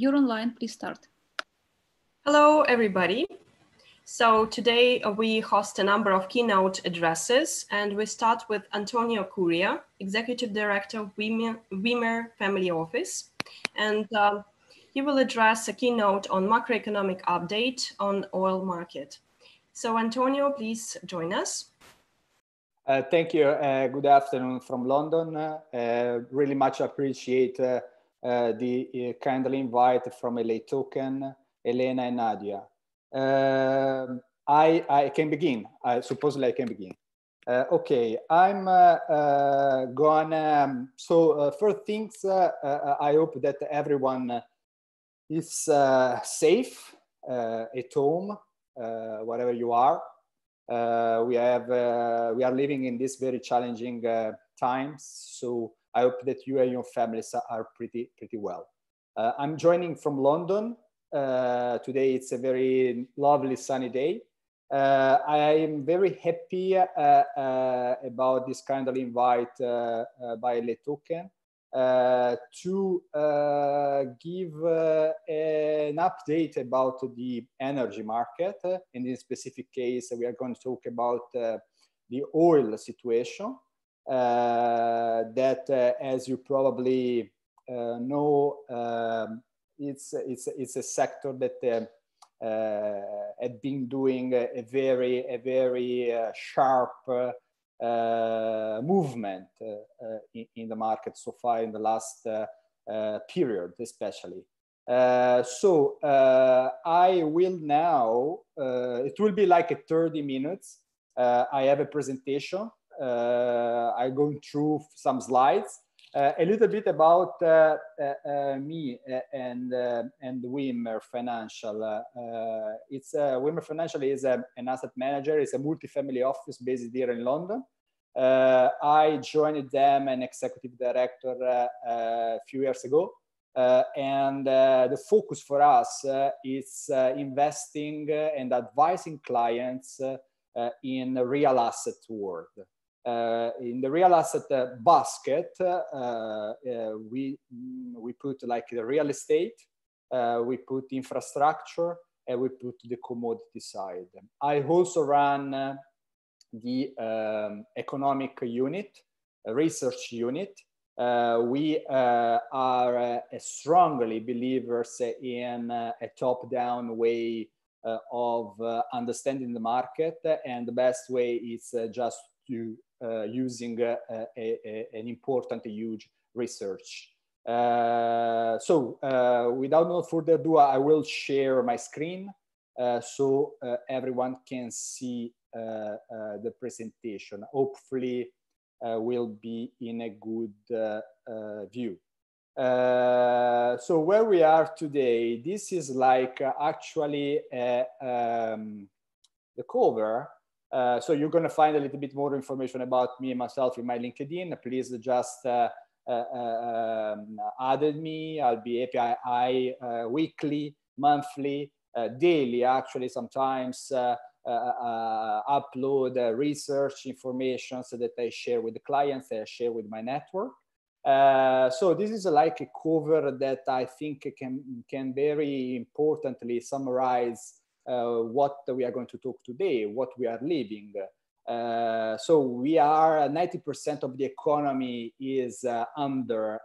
You're online, please start. Hello, everybody. So today uh, we host a number of keynote addresses and we start with Antonio Curia, Executive Director of Weimer Family Office. And uh, he will address a keynote on macroeconomic update on oil market. So Antonio, please join us. Uh, thank you. Uh, good afternoon from London. Uh, really much appreciate uh, uh, the uh, kindly invite from LA Token, Elena and Nadia. Um, I, I can begin. I suppose I can begin. Uh, okay, I'm uh, uh, gonna. Um, so, uh, first things, I hope that everyone is safe at home, wherever you are. we have we are living in these very challenging times, so I hope that you and your families are pretty, pretty well. Uh, I'm joining from London. Uh, today it's a very lovely sunny day. Uh, I am very happy uh, uh, about this kind of invite uh, by Le Token to give an update about the energy market. In this specific case, we are going to talk about the oil situation. Uh, that, uh, as you probably uh, know, um, it's, it's, it's a sector that had been doing a, a very, a very sharp movement in, in, the market so far in the last period, especially. Uh, so uh, I will now, uh, it will be like a 30 minutes. I have a presentation uh, I'm going through some slides. Uh, a little bit about uh, me and and Wimmer Financial. it's Wimmer Financial is a, um, an asset manager. It's a multi-family office based here in London. Uh, I joined them an executive director uh, uh, a few years ago. and the focus for us is investing and advising clients in real asset world uh, in the real asset uh, basket, uh, uh we, mm, we put like the real estate, uh, we put infrastructure, and we put the commodity side. I also ran uh, the um, economic unit, research unit. we are strongly believers in a top-down way of understanding the market, and the best way is just to uh, using uh, a, a, an important, huge research. Uh, so without no further ado, I will share my screen so everyone can see the presentation. Hopefully will be in a good view. Uh, so where we are today, this is like uh, actually um, the cover uh, so you're going to find a little bit more information about me and myself in my LinkedIn. Please just uh, uh, uh um, add me. I'll be API uh, weekly, monthly, daily, actually, sometimes upload research information so that I share with the clients, I share with my network. so this is like a cover that I think can, can very importantly summarize uh, what we are going to talk today, what we are living. Uh, so we are 90% uh, of the economy is under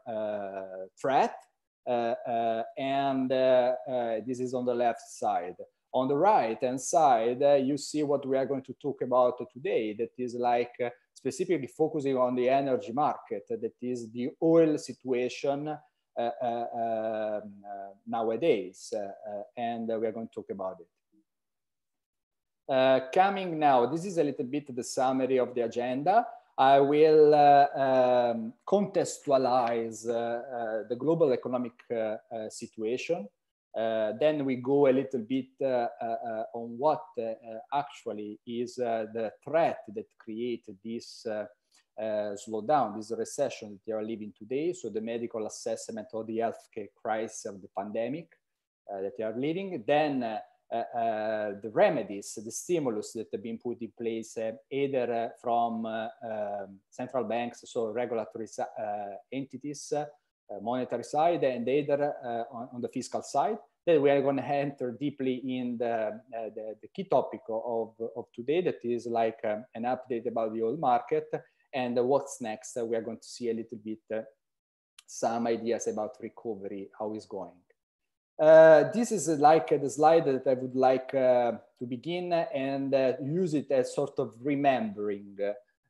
threat, and this is on the left side. On the right hand side, you see what we are going to talk about today. That is like specifically focusing on the energy market, that is the oil situation uh, uh, um, uh, nowadays, and we are going to talk about it. Uh, coming now, this is a little bit the summary of the agenda. I will uh, um, contextualize uh, uh the global economic uh, situation. then we go a little bit on what actually is the threat that created this slowdown, this recession that we are living today. So the medical assessment or the healthcare crisis of the pandemic that we are living. Then Eh, eh, the remedies, the stimulus that have been put in place eh, either from um, central banks, so regulatory entities, monetary side, and either on, on the fiscal side then we are going to enter deeply in the, uh, the, the, key topic of, of today that is like um, an update about the oil market and what's next. we are going to see a little bit uh, some ideas about recovery, how it's going. Uh, this is like the slide that I would like uh, to begin and uh, use it as sort of remembering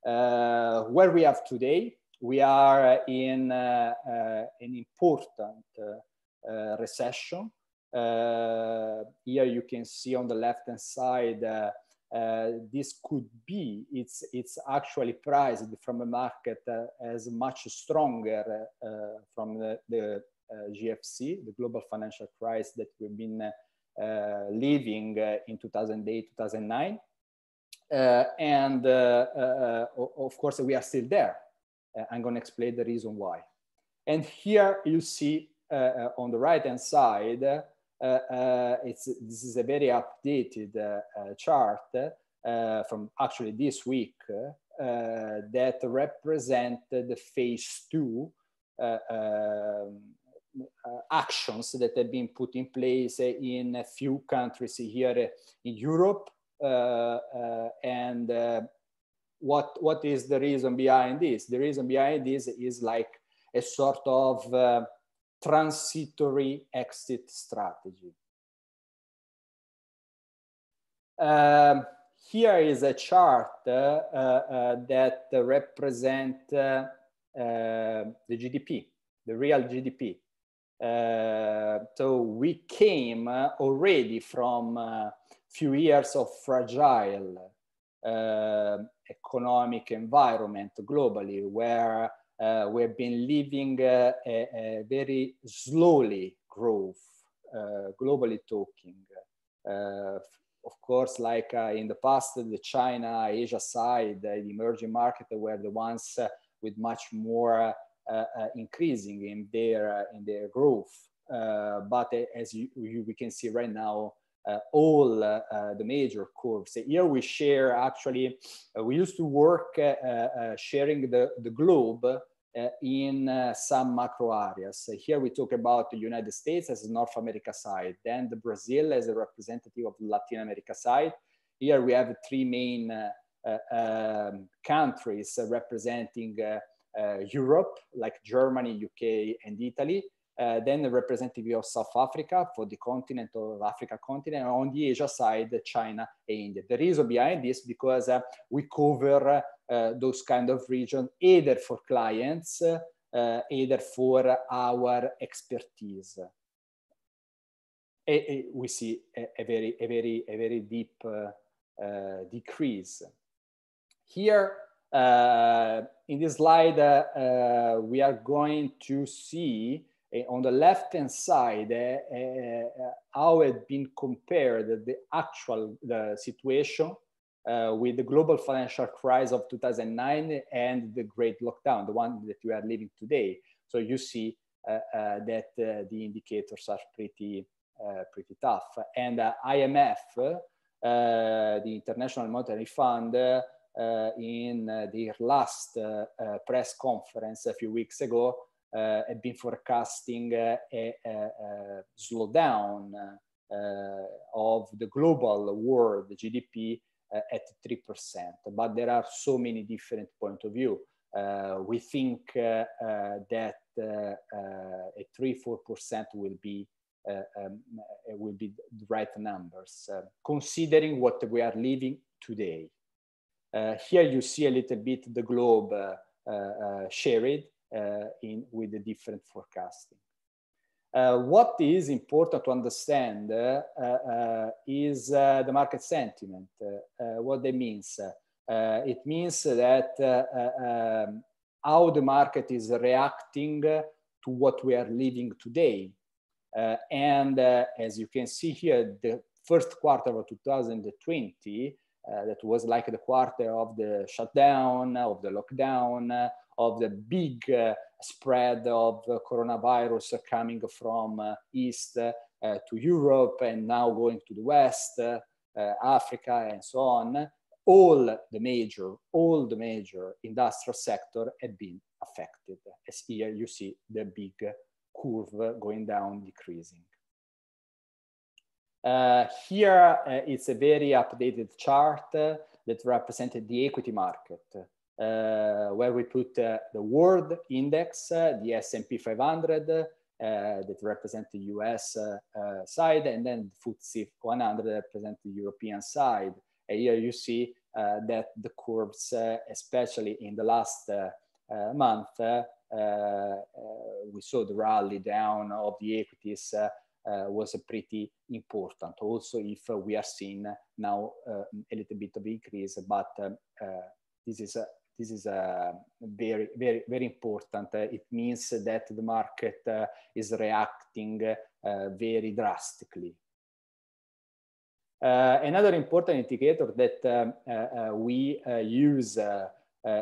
uh, where we are today. We are in uh, uh, an important recession. here you can see on the left-hand side, this could be, it's, it's actually priced from a market as much stronger from the, the uh, GFC, the global financial crisis that we've been uh, uh, living in 2008, 2009. and of course, we are still there. I'm going to explain the reason why. And here you see on the right-hand side, it's, this is a very updated chart from actually this week, uh, that represent the phase two uh, um, uh, actions that have been put in place in a few countries here in Europe. Uh, uh, and what, what is the reason behind this? The reason behind this is like a sort of transitory exit strategy. Um, here is a chart uh, uh, that represent uh, the GDP, the real GDP. Uh, so we came uh, already from a uh, few years of fragile uh, economic environment globally, where uh, we have been living uh, a, a, very slowly growth, globally talking. of course, like in the past, the China, Asia side, the emerging market were the ones with much more uh, uh, increasing in their, uh, in their growth. but as you, you, we can see right now, uh, all uh, uh, the major curves. Here we share actually, we used to work sharing the, the globe in some macro areas. Here we talk about the United States as North America side, then the Brazil as a representative of Latin America side. Here we have three main um, countries representing uh, Europe, like Germany, UK, and Italy, uh, then the representative of South Africa for the continent of Africa continent, on the Asia side, China and India. The reason behind this because uh, we cover uh, those kind of regions either for clients, uh, either for our expertise. A a we see a, a, very, a very, a very deep uh, decrease. Here, uh, in this slide, uh, uh, we are going to see on the left-hand side how it been compared the actual the situation uh, with the global financial crisis of 2009 and the great lockdown, the one that we are living today. So you see uh, uh, that the indicators are pretty, pretty tough. And IMF, the International Monetary Fund, uh, in uh, their last uh, press conference a few weeks ago, have been forecasting a, a, slowdown of the global world GDP at 3%. But there are so many different point of view. Uh, we think uh, uh, that a three four percent will be um, will be the right numbers considering what we are living today. Uh, here you see a little bit the globe uh, uh, shared in, with the different forecasting. what is important to understand is the market sentiment, what that means. it means that um, how the market is reacting to what we are living today. Uh, and uh, as you can see here, the first quarter of 2020 uh, that was like the quarter of the shutdown, of the lockdown, of the big uh, spread of uh, coronavirus coming from east to Europe and now going to the west, Africa and so on, all the major, all the major industrial sector had been affected. As here you see the big curve going down, decreasing. Uh, here uh, it's a very updated chart uh, that represented the equity market, where we put the world index, the S&P 500, uh, that represent the US uh, uh, side, and then FTSE 100 represent the European side. And here you see that the curves, especially in the last month, we saw the rally down of the equities Eh, was pretty important. Also, if we are seeing now eh, a little bit of increase, but eh, this is a this is a very, very, very important. Uh, it means that the market uh, is reacting very drastically. another important indicator that we use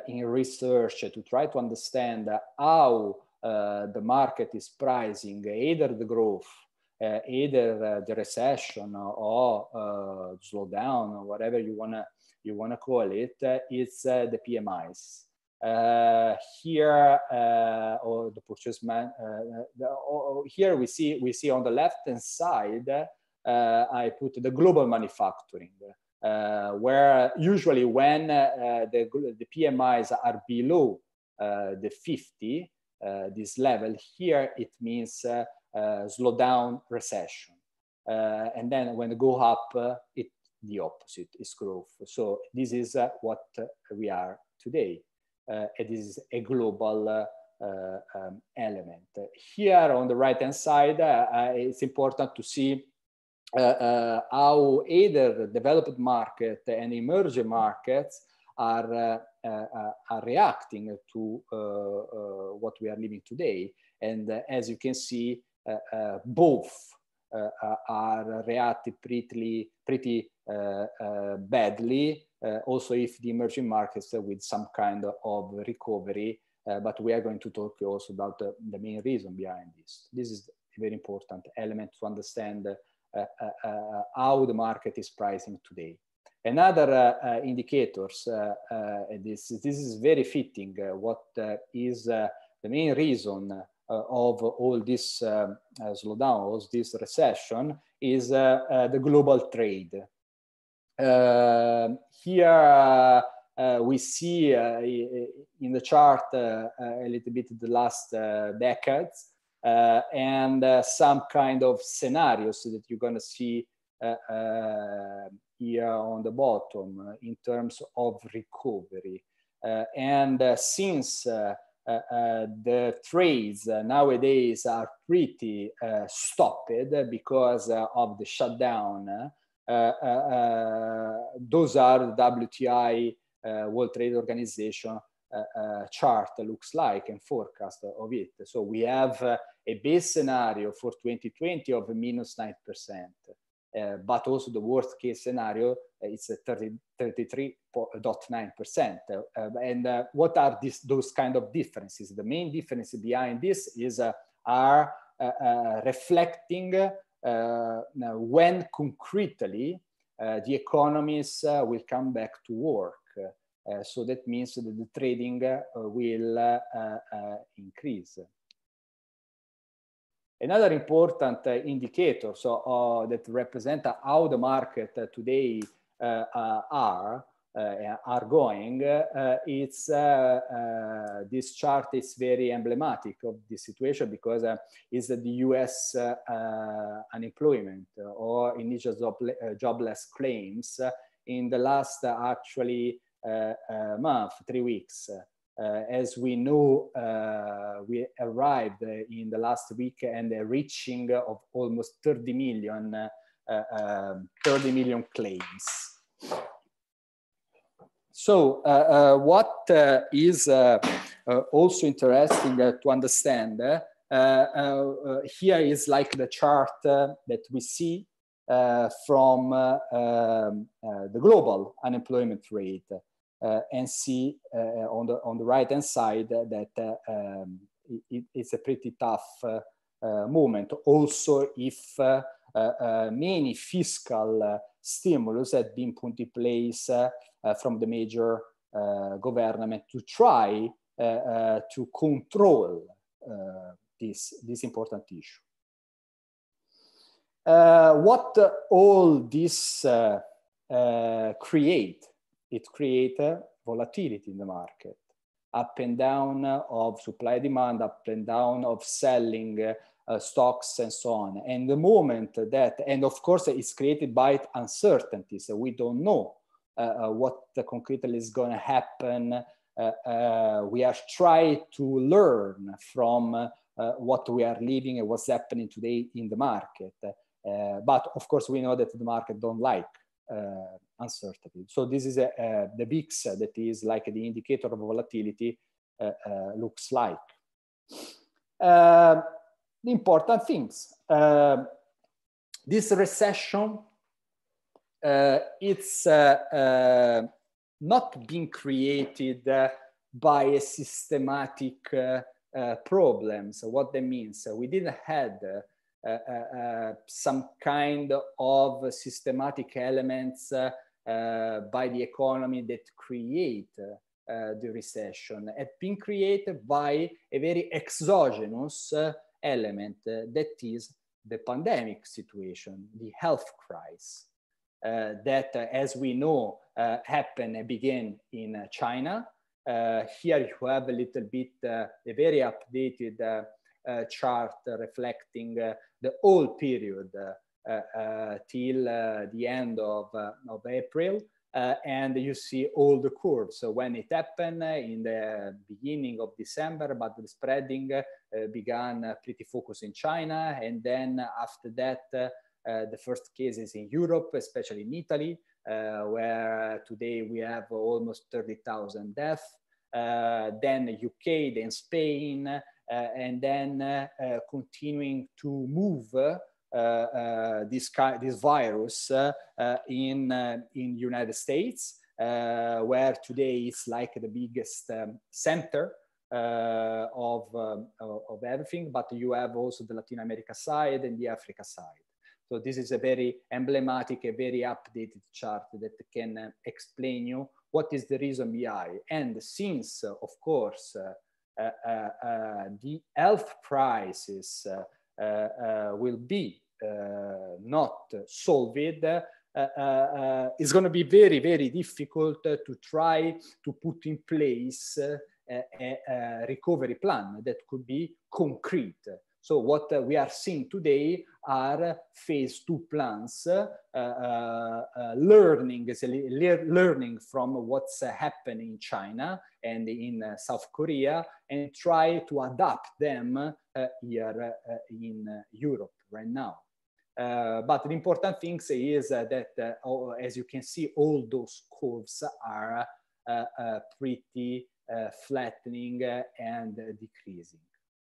in research to try to understand how the market is pricing either the growth uh, either the recession or uh, slowdown or whatever you wanna you wanna call it, uh, it's the PMIs. Uh, here uh, or the purchase man uh, the, or here we see we see on the left hand side I put the global manufacturing where usually when the, the PMIs are below the 50 this level here it means uh, slow down recession. Uh, and then when it go up, uh, it the opposite is growth. So this is what we are today. it is a global uh, um, element. here on the right hand side, uh, it's important to see how either developed market and emerging markets are, are reacting to what we are living today. And as you can see, Eh, eh, both eh, are reacted pretty, pretty badly, also if the emerging markets with some kind of recovery, but we are going to talk also about the, the main reason behind this. This is a very important element to understand uh, uh, uh, how the market is pricing today. Another indicators, this, this is very fitting, what is the main reason uh, of all this um, uh, slowdown, all this recession, is uh, the global trade. here, uh, we see uh, in the chart uh, a little bit the last decades and some kind of scenarios that you're going to see here on the bottom in terms of recovery. and since uh, uh, the trades uh, nowadays are pretty stopped because of the shutdown. those are WTI World Trade Organization uh, chart looks like and forecast of it. So we have uh, a base scenario for 2020 of minus 9%. Eh, but also the worst case scenario eh, is 33.9%. Eh, and what are these, those kind of differences? The main difference behind this is are reflecting when concretely the economies will come back to work. Uh, so that means that the trading uh, will uh, increase. Another important uh, indicator so, uh, that represent how the market today uh, uh, are, uh, are going, it's, this chart is very emblematic of this situation because it's the US unemployment or initial job jobless claims in the last actually month, three weeks. Uh, as we know, uh, we arrived in the last week and a reaching of almost 30 million, uh, um, 30 million claims. So uh, uh, what uh, is also interesting to understand here is like the chart that we see from um, the global unemployment rate. Uh, and see uh, on the on the right hand side that uh, um, it, it's a pretty tough moment. Also, if many fiscal stimulus had been put in place from the major government to try to control this, this important issue. Uh, what uh, all this uh, create it creates volatility in the market, up and down of supply demand, up and down of selling uh, stocks and so on. And the moment that, and of course, it's created by uncertainty. So we don't know uh, uh what concretely is going to happen. Uh, uh, we are trying to learn from uh, what we are living and what's happening today in the market. but of course, we know that the market don't like uh, uncertainty. So this is a, uh, a, uh, the VIX that is like the indicator of volatility looks like. important things. this recession, it's not being created by a systematic uh, uh, problem. So what that means, so we didn't had uh, uh, uh, some kind of systematic elements by the economy that create the recession. It been created by a very exogenous element that is the pandemic situation, the health crisis. Uh, that, uh, as we know, uh, happened and began in China. here you have a little bit a very updated uh, chart reflecting uh, the whole period uh, till the end of, of April. and you see all the curves. So when it happened in the beginning of December, but the spreading began pretty focused in China. And then after that, uh, the first cases in Europe, especially in Italy, uh, where today we have almost 30,000 deaths. Uh, then UK, then Spain, uh, and then uh, uh, continuing to move this, this virus in, in United States, where today it's like the biggest um, center uh, of, um, of everything, but you have also the Latin America side and the Africa side. So this is a very emblematic, a very updated chart that can uh, explain you what is the reason behind. And since, uh, of course, uh, uh, uh, the health crisis will be not solved, it's going to be very, very difficult to try to put in place a, a, recovery plan that could be concrete. So what uh, we are seeing today are phase two plans, uh, uh, uh, learning, learning from what's happening in China and in South Korea and try to adapt them here in Europe right now. Uh, but the important thing is uh, that, uh, as you can see, all those curves are pretty flattening and decreasing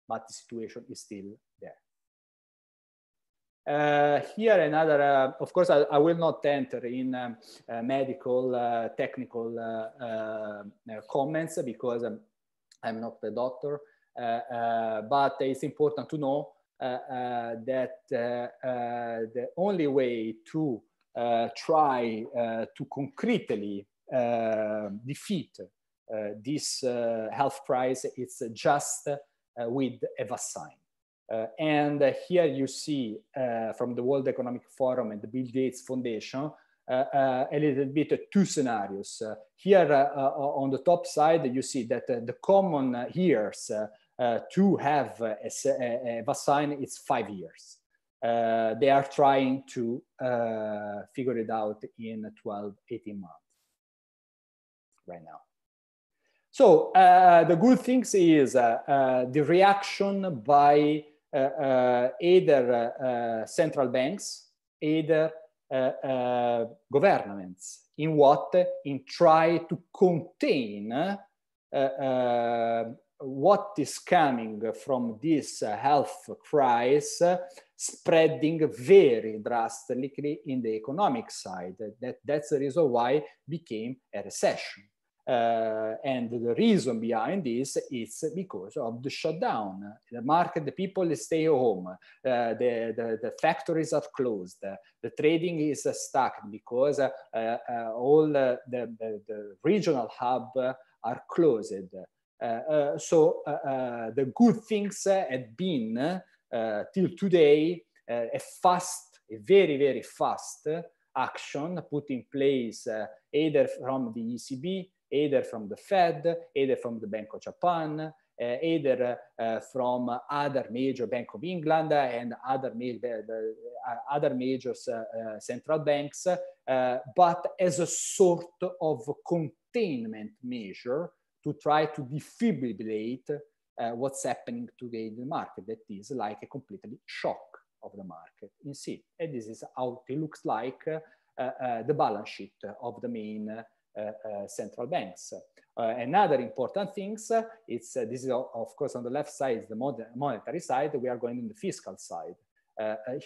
but the situation is still there. Uh, here another, uh, of course, I, I, will not enter in um, uh, medical uh, technical uh, uh, comments because I'm not a doctor, but it's important to know that the only way to try to concretely defeat this health crisis is just uh, with a Uh, and uh, here you see uh, from the World Economic Forum and the Bill Gates Foundation, uh, uh, a little bit two scenarios. here on the top side, you see that the common years to have a, a, vaccine is five years. they are trying to figure it out in 12, 18 months right now. So uh, the good things is uh, uh, the reaction by uh, either central banks, either governments, in what? In try to contain what is coming from this health crisis spreading very drastically in the economic side. That, that's the reason why became a recession. Uh, and the reason behind this is because of the shutdown. The market, the people stay home, uh, the, the, the, factories are closed, uh, the trading is stuck because uh, uh, all the, the, the, regional hub are closed. Uh, so the good things had been till today a fast, a very, very fast action put in place either from the ECB either from the Fed, either from the Bank of Japan, uh, either uh, from other major Bank of England and other, ma the, uh, other major central banks, but as a sort of containment measure to try to defibrillate what's happening today in the market. That is like a completely shock of the market in C. And this is how it looks like the balance sheet of the main uh, uh, central banks. Uh, another important things, it's, this is of course on the left side, the monetary side, we are going on the fiscal side.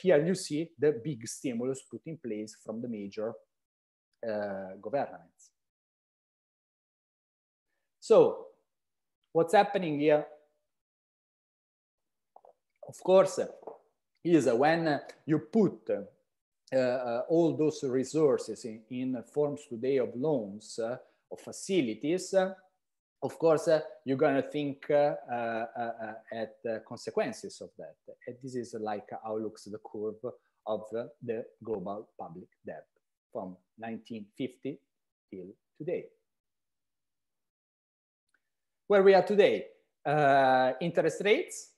here you see the big stimulus put in place from the major governments. So what's happening here of course, is when you put uh, uh, all those resources in, in, forms today of loans, uh, of facilities, of course, uh, you're going to think uh, uh, at the consequences of that. And this is like how looks the curve of the global public debt from 1950 till today. Where we are today, interest rates,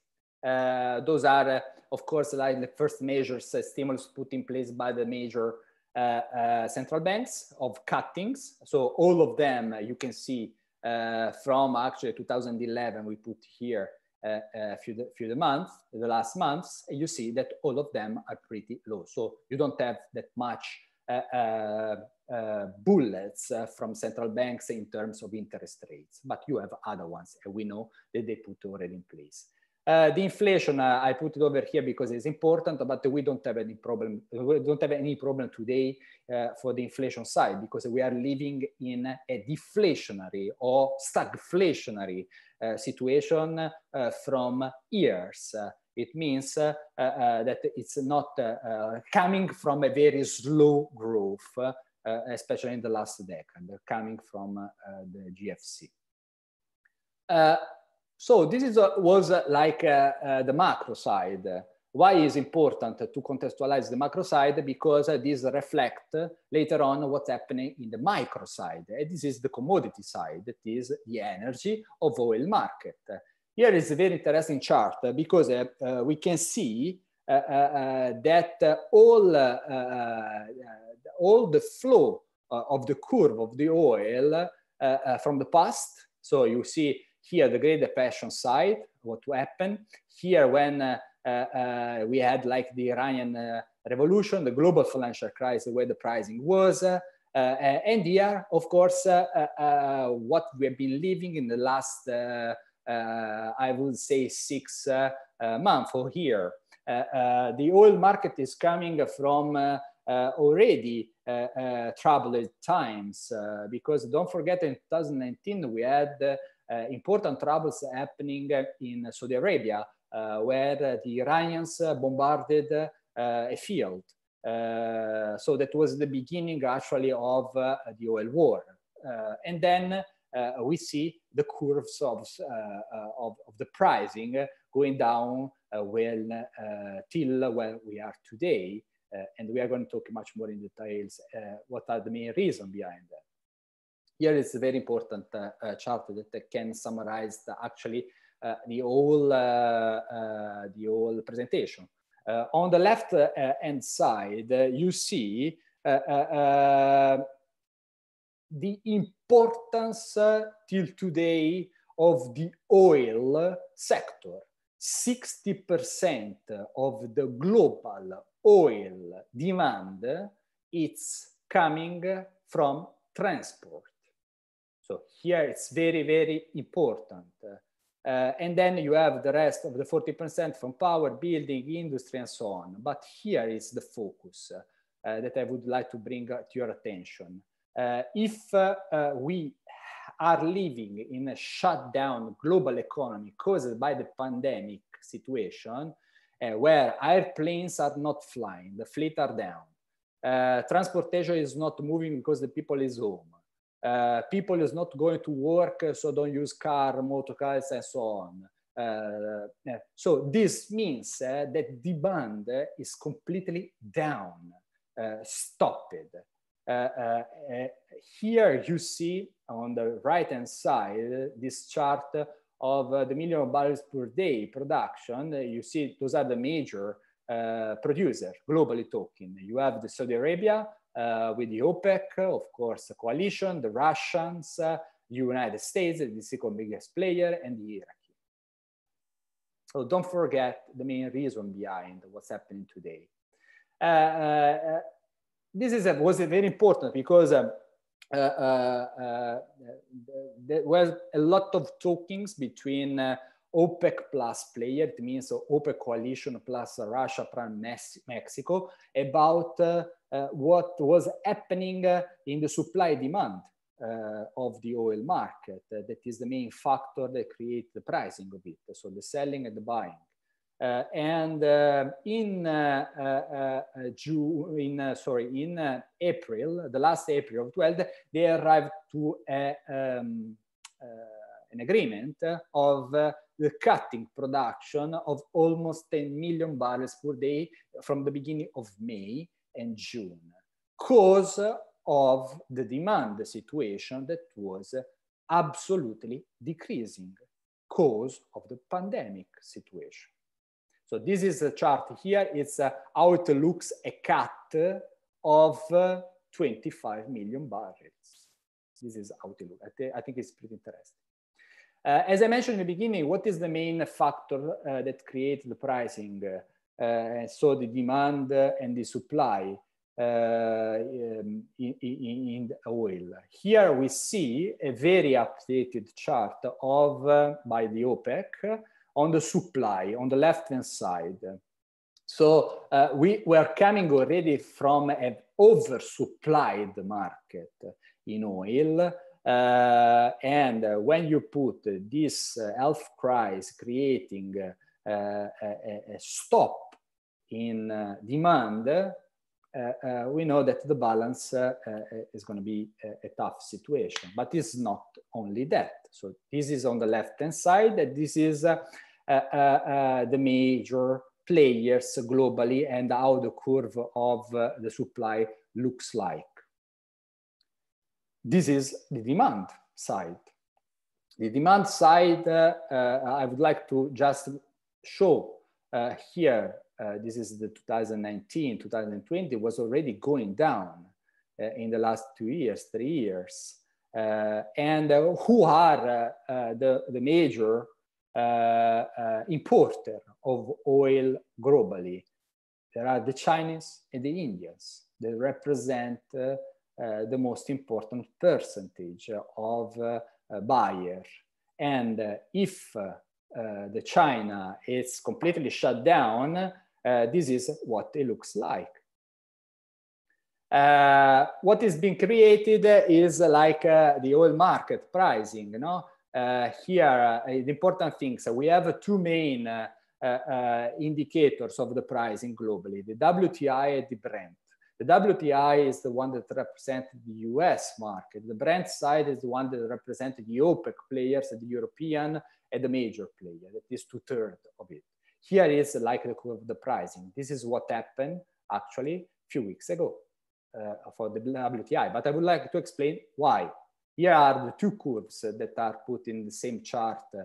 those are of course, like the first measures uh, stimulus put in place by the major uh, uh, central banks of cuttings. So all of them uh, you can see from actually 2011, we put here a few, the, few the the last months, you see that all of them are pretty low. So you don't have that much uh, bullets uh, from central banks in terms of interest rates, but you have other ones, and we know that they put already in place. Uh, the inflation, uh, I put it over here because it's important, but we don't have any problem. We don't have any problem today uh, for the inflation side because we are living in a deflationary or stagflationary uh, situation uh, from years. It means uh, that it's not coming from a very slow growth, especially in the last decade, coming from the GFC. So this is a, was uh, like uh, uh, the macro side. Why is important to contextualize the macro side? Because this reflect later on what's happening in the micro side. And this is the commodity side, that is the energy of oil market. Here is a very interesting chart because we can see uh, uh, that uh, all, all the flow of the curve of the oil from the past, so you see here, the Great Depression side, what happened. Here, when uh, uh, uh we had like the Iranian uh, revolution, the global financial crisis, where the pricing was. Uh, and here, of course, what we have been living in the last, I would say, six months or here. the oil market is coming from uh, already uh, uh, troubled times because don't forget in 2019 we had Eh, important troubles happening in Saudi Arabia, eh, where the Iranians bombarded eh, a field. so that was the beginning actually of the oil war. and then we see the curves of, of, of, the pricing going down well till where we are today. Uh, and we are going to talk much more in details uh, what are the main reasons behind that here is a very important uh, uh, chart that can summarize the, actually uh, the whole the whole presentation. on the left hand side, you see the importance uh, till today of the oil sector. 60% of the global oil demand is coming from transport. So here it's very, very important. Uh, and then you have the rest of the 40% from power, building, industry, and so on. But here is the focus uh, that I would like to bring uh, to your attention. Uh, if uh, we are living in a shutdown global economy caused by the pandemic situation, where airplanes are not flying, the fleet are down, transportation is not moving because the people is home, uh, people is not going to work, uh, so don't use car, motor cars, and so on. Uh, uh, so this means uh, that demand uh, is completely down, stopped. here you see on the right-hand side, this chart of the million of barrels per day production. You see those are the major producers, globally talking. You have the Saudi Arabia, uh, with the OPEC, of course, the coalition, the Russians, uh, the United States, the second biggest player, and the Iraqi. So don't forget the main reason behind what's happening today. Uh, uh, uh this is a, was a very important because um, uh, there was a lot of talkings between OPEC plus player, it means OPEC coalition plus Russia plus Mexico about uh, what was happening uh, in the supply demand uh, of the oil market. that is the main factor that creates the pricing of it. So the selling and the buying. and in June, in sorry, in April, the last April of 12, they arrived to a, um, an agreement of uh, the cutting production of almost 10 million barrels per day from the beginning of May and June, cause of the demand situation that was absolutely decreasing, cause of the pandemic situation. So this is a chart here. It's uh, how it looks a cut of uh, 25 million barrels. This is how it looks. I, th I think it's pretty interesting. Uh, as I mentioned in the beginning, what is the main factor uh, that creates the pricing Eh, and so the demand and the supply eh, um, in, in, in oil. Here we see a very updated chart of eh, by the OPEC on the supply on the left-hand side. So uh, we were coming already from an oversupplied market in oil. Uh, and uh, when you put this health crisis creating a, a, stop in uh, demand, uh, uh, we know that the balance uh, is going to be a, a, tough situation. But it's not only that. So this is on the left-hand side, That this is the major players globally and how the curve of the supply looks like. This is the demand side. The demand side, uh, uh, I would like to just show uh, here uh, this is the 2019, 2020, was already going down uh, in the last two years, three years. Uh, and who are the, the major importer of oil globally? There are the Chinese and the Indians They represent uh, the most important percentage of uh, uh, buyer. And if the China is completely shut down, uh, this is what it looks like. Uh, what is being created is like uh, the oil market pricing. No, uh, here, uh, the important things, so we have two main uh, indicators of the pricing globally, the WTI and the Brent. The WTI is the one that represents the US market. The Brent side is the one that represents the OPEC players, the European, and the major player, that is two thirds of it. Here is the likely curve, the pricing. This is what happened actually a few weeks ago uh, for the WTI, but I would like to explain why. Here are the two curves that are put in the same chart uh,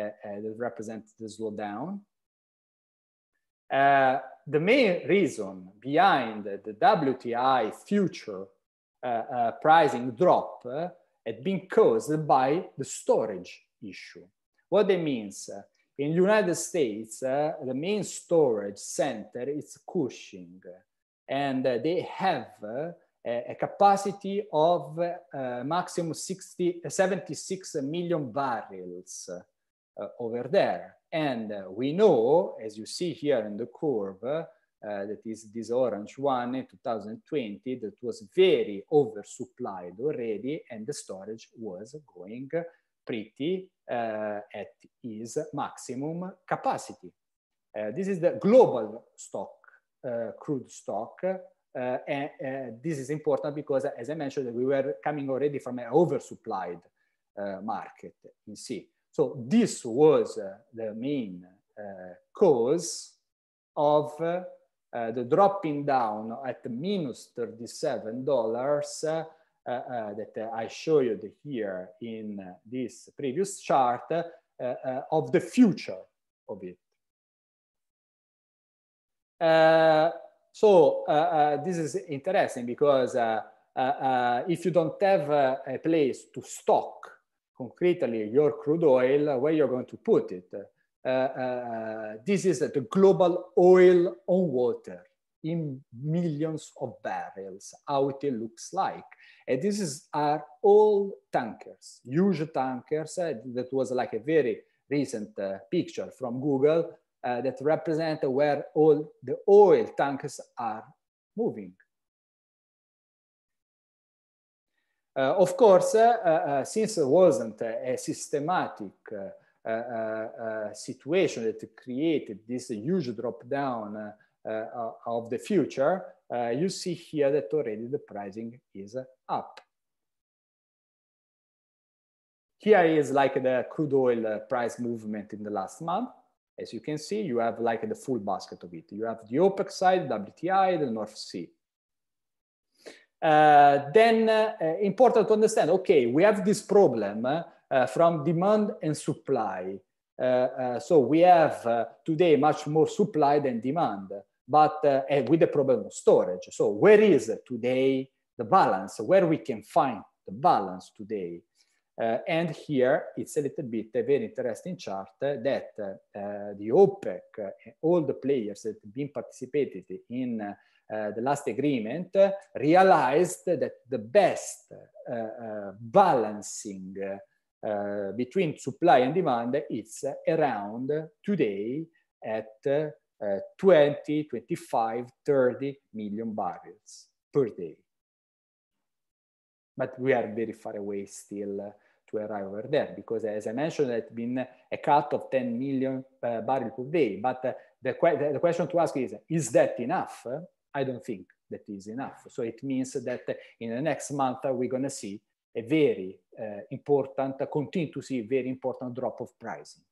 uh, that represent the slowdown. Uh, the main reason behind the WTI future uh, uh, pricing drop uh, had been caused by the storage issue. What that means uh, in the United States, uh, the main storage center is Cushing, and uh, they have uh, a, capacity of uh, maximum 60, 76 million barrels uh, over there. And uh, we know, as you see here in the curve, that is this orange one in 2020, that was very oversupplied already, and the storage was going pretty uh, at its maximum capacity. Uh, this is the global stock, uh, crude stock. Uh, and uh, this is important because, as I mentioned, we were coming already from an oversupplied uh, market in sea. So this was the main cause of the dropping down at minus $37 uh, uh, that uh, I show you here in this previous chart of the future of it. so this is interesting because if you don't have a place to stock concretely your crude oil, where you're going to put it. Uh, uh, this is the global oil on water in millions of barrels, how it looks like. And this is, are all tankers, huge tankers. Uh, that was like a very recent uh, picture from Google uh, that represent where all the oil tankers are moving. of course, since it wasn't a systematic situation that created this huge drop down of the future, uh, you see here that already the pricing is up. Here is like the crude oil uh, price movement in the last month. As you can see, you have like the full basket of it. You have the OPEC side, WTI, the North Sea. Uh, then uh, uh, important to understand, okay, we have this problem uh, uh from demand and supply. so we have today much more supply than demand but uh, eh, with the problem of storage. So where is today the balance, where we can find the balance today? Uh, and here it's a little bit a very interesting chart that uh, the OPEC, uh, all the players that have been participated in uh, the last agreement realized that the best balancing between supply and demand is around today at Eh, 20, 25, 30 million barrels per day. But we are very far away still uh, to arrive over there because, eh, as I mentioned, there's been a cut of 10 million uh, barrels per day. But the, que the question to ask is is that enough? I don't think that is enough. So it means that in the next month, we're going to see a very important, continue to see a very important drop of pricing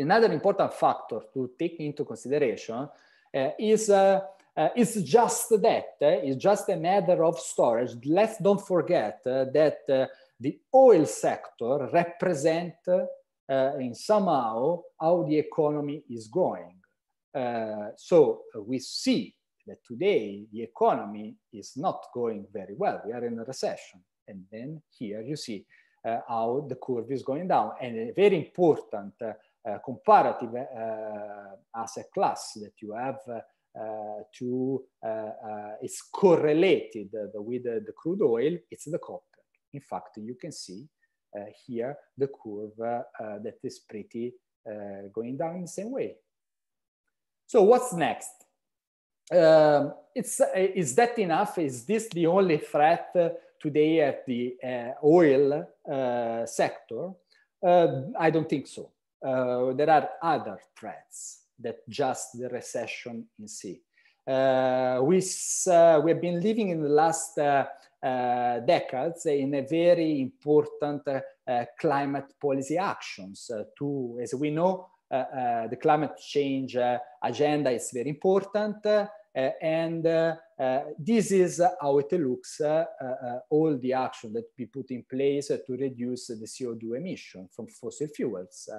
another important factor to take into consideration eh, is uh, eh, it's just that uh, eh, it's just a matter of storage let's don't forget uh, that the oil sector represent in somehow how the economy is going so we see that today the economy is not going very well we are in a recession and then here you see how the curve is going down and a very important uh, comparative uh, asset class that you have uh, to is correlated with the crude oil, it's the copper. In fact, you can see here the curve that is pretty going down the same way. So what's next? Um, it's, is that enough? Is this the only threat today at the uh, oil uh, sector? Uh, I don't think so uh, there are other threats that just the recession in sea. Uh, we, uh, we have been living in the last uh, uh, decades in a very important uh, climate policy actions to, as we know, the climate change agenda is very important and this is how it looks, all the action that we put in place to reduce the CO2 emission from fossil fuels.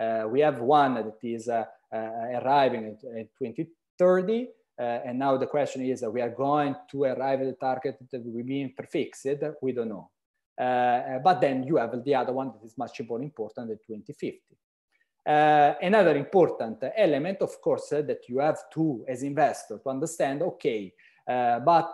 Uh, we have one that is uh, uh, arriving in, 2030. and now the question is that we are going to arrive at the target that will be prefixed. We don't know. but then you have the other one that is much more important, the 2050. Uh, another important element, of course, uh, that you have to, as investor, to understand, okay, uh, but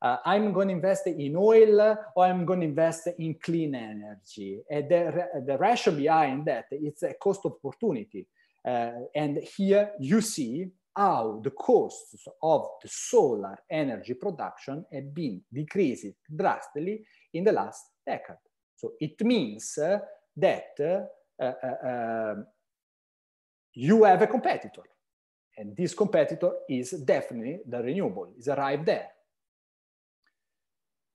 uh, I'm going to invest in oil or I'm going to invest in clean energy. And the, the ratio behind that is a cost opportunity. Uh, and here you see how the costs of the solar energy production have been decreased drastically in the last decade. So it means uh, that uh, uh um, you have a competitor. And this competitor is definitely the renewable, is arrived there.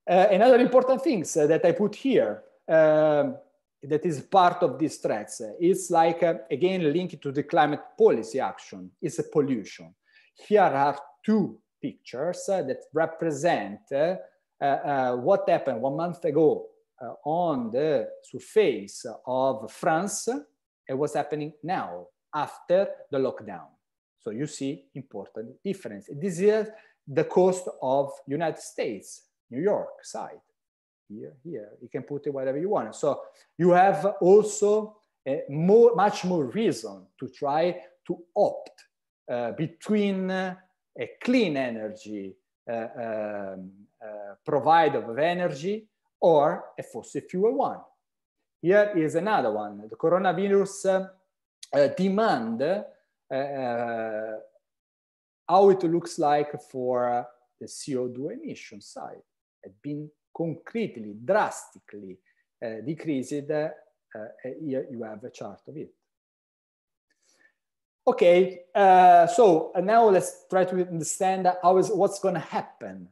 Uh, another important thing uh, that I put here um, that is part of these threats uh, is like, again, linked to the climate policy action is pollution. Here are two pictures that represent what happened one month ago on the surface of France and what's happening now after the lockdown. So you see important difference. This is the cost of United States New York side, here, here. You can put it whatever you want. So you have also more, much more reason to try to opt uh, between uh, a clean energy uh, um, uh, provider of energy or a fossil fuel one. Here is another one. The coronavirus uh, uh, demand, how it looks like for the CO2 emission side been concretely, drastically uh, decreased, uh, eh, here eh, you have a chart of it. Okay, so now let's try to understand how is, what's gonna happen.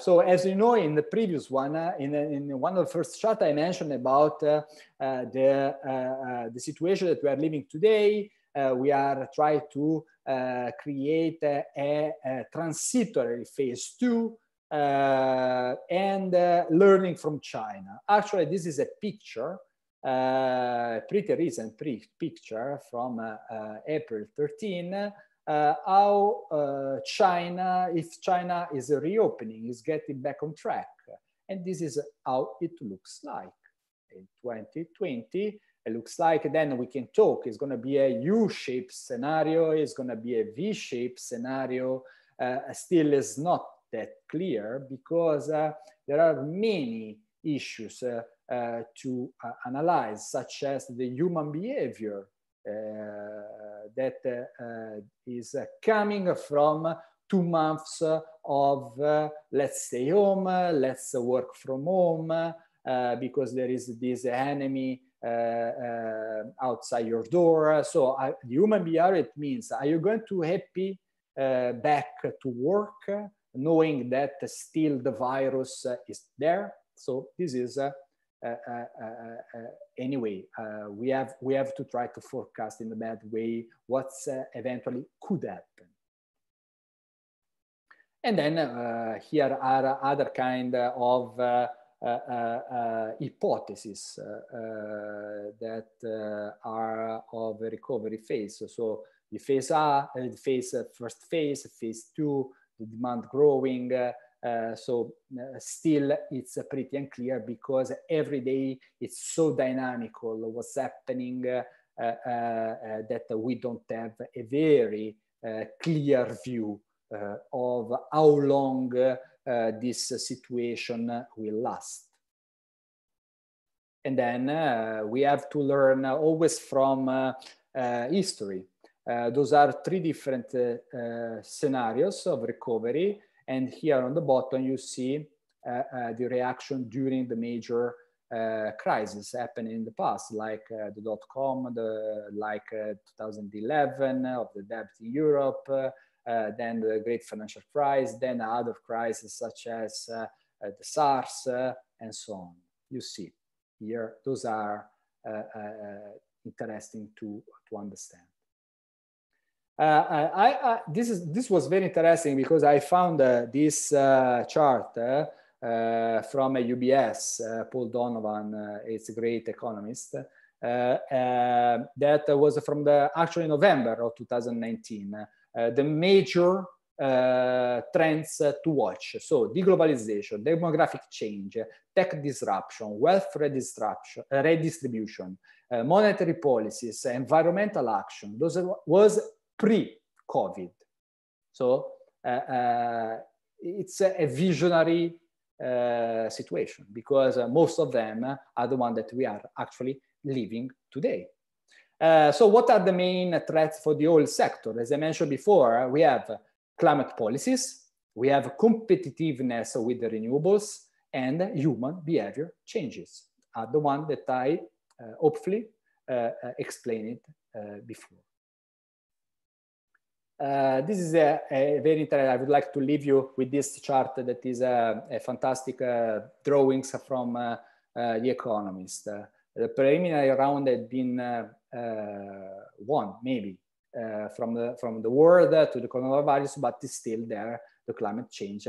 so as you know, in the previous one, in, in one of the first chart, I mentioned about the, the situation that we are living today, uh, we are trying to uh, create a, a, transitory phase two uh, and uh, learning from China. Actually, this is a picture, uh, pretty recent picture from uh, uh, April 13, uh, how China, if China is reopening, is getting back on track. And this is how it looks like in 2020. It looks like then we can talk. It's going to be a U-shaped scenario. It's going to be a V-shaped scenario. still is not that clear because uh, there are many issues uh, uh, to analyze, such as the human behavior that is coming from two months of uh, let's stay home, uh, let's work from home, uh, because there is this enemy outside your door. So human behavior, it means, are you going to happy back to work? knowing that still the virus uh, is there. So this is uh, uh, uh, uh, uh anyway, we have we have to try to forecast in a bad way what's eventually could happen. And then here are other kind of hypotheses that are of recovery phase. So, so the phase A, the phase first phase, phase two, the demand growing. Uh, uh, so uh, still it's pretty unclear because every day it's so dynamical what's happening that we don't have a very clear view of how long this situation will last and then uh, we have to learn always from uh, history uh, those are three different uh, uh, scenarios of recovery. And here on the bottom, you see uh, the reaction during the major crisis happening in the past, like the dot-com, the, like 2011 of the debt in Europe, then the great financial crisis, then other crises such as uh, the SARS, uh, and so on. You see here, those are uh, interesting to, to understand. Uh, uh, I, I, uh, this is this was very interesting because I found uh, this uh, chart uh, from a UBS, Paul Donovan, It's a great economist, that was from the actually November of 2019. the major trends to watch. So deglobalization, demographic change, tech disruption, wealth redistribution, redistribution monetary policies, environmental action. Those was pre-COVID. So uh, uh, it's a, a visionary uh, situation because most of them are the one that we are actually living today. Uh, so what are the main threats for the oil sector? As I mentioned before, we have climate policies, we have competitiveness with the renewables, and human behavior changes are the one that I uh, hopefully uh, explained before. Uh, this is a, a, very interesting, I would like to leave you with this chart that is a, a fantastic uh, drawings from uh, uh The Economist. Uh, the preliminary round had been uh, won, maybe, from, the, from the world to the coronavirus, but it's still there, the climate change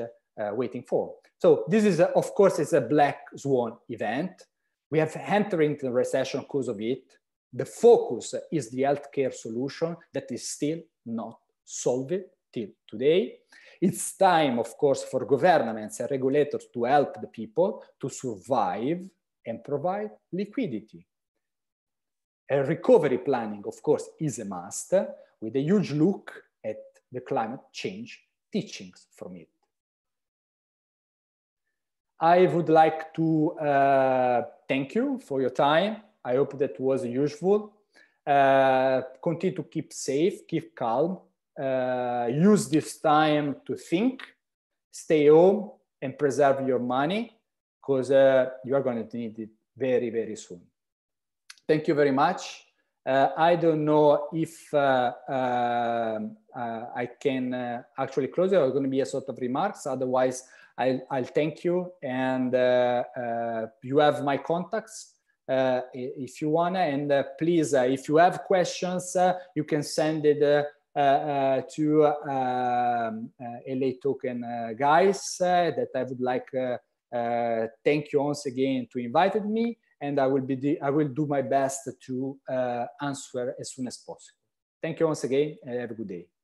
waiting for. So this is, a, of course, it's a black swan event. We have entering the recession because of it. The focus is the healthcare solution that is still not solve it till today. It's time, of course, for governments and regulators to help the people to survive and provide liquidity. A recovery planning, of course, is a must with a huge look at the climate change teachings from it. I would like to uh, thank you for your time. I hope that was useful. Uh, continue to keep safe, keep calm, uh, use this time to think, stay home, and preserve your money because uh, you are going to need it very, very soon. Thank you very much. Uh, I don't know if uh, uh, uh, I can actually close it. There are going to be a sort of remarks. Otherwise, I'll, I'll thank you. And you have my contacts. Uh, if you wanna. And uh, please, uh, if you have questions, you can send it uh, to um, uh, LA Token uh, guys that I would like thank you once again to invited me and I will, be I will do my best to answer as soon as possible. Thank you once again and have a good day.